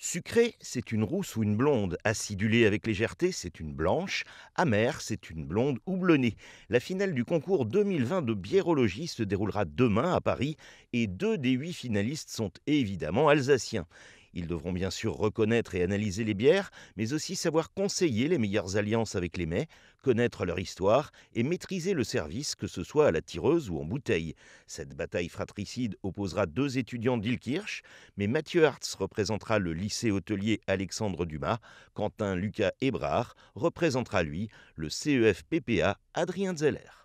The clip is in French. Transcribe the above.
Sucré, c'est une rousse ou une blonde. Acidulée avec légèreté, c'est une blanche. Amère, c'est une blonde ou La finale du concours 2020 de biérologie se déroulera demain à Paris et deux des huit finalistes sont évidemment alsaciens. Ils devront bien sûr reconnaître et analyser les bières, mais aussi savoir conseiller les meilleures alliances avec les mets, connaître leur histoire et maîtriser le service, que ce soit à la tireuse ou en bouteille. Cette bataille fratricide opposera deux étudiants d'Ilkirch, mais Mathieu Hartz représentera le lycée hôtelier Alexandre Dumas, Quentin Lucas Hébrard représentera lui le CEF PPA Adrien Zeller.